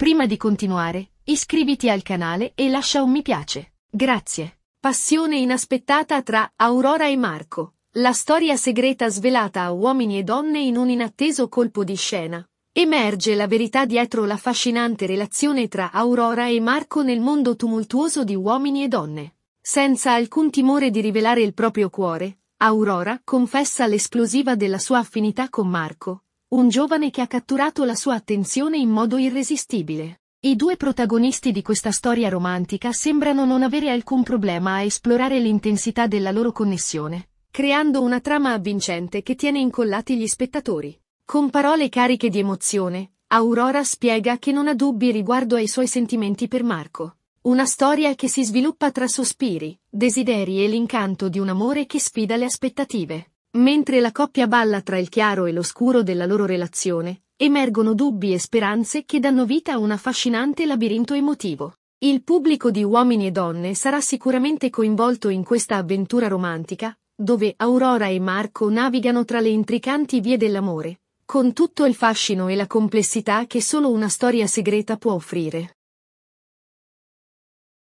Prima di continuare, iscriviti al canale e lascia un mi piace. Grazie. Passione inaspettata tra Aurora e Marco. La storia segreta svelata a uomini e donne in un inatteso colpo di scena. Emerge la verità dietro la fascinante relazione tra Aurora e Marco nel mondo tumultuoso di uomini e donne. Senza alcun timore di rivelare il proprio cuore, Aurora confessa l'esplosiva della sua affinità con Marco, un giovane che ha catturato la sua attenzione in modo irresistibile. I due protagonisti di questa storia romantica sembrano non avere alcun problema a esplorare l'intensità della loro connessione, creando una trama avvincente che tiene incollati gli spettatori. Con parole cariche di emozione, Aurora spiega che non ha dubbi riguardo ai suoi sentimenti per Marco. Una storia che si sviluppa tra sospiri, desideri e l'incanto di un amore che sfida le aspettative. Mentre la coppia balla tra il chiaro e l'oscuro della loro relazione, emergono dubbi e speranze che danno vita a un affascinante labirinto emotivo. Il pubblico di uomini e donne sarà sicuramente coinvolto in questa avventura romantica, dove Aurora e Marco navigano tra le intricanti vie dell'amore, con tutto il fascino e la complessità che solo una storia segreta può offrire.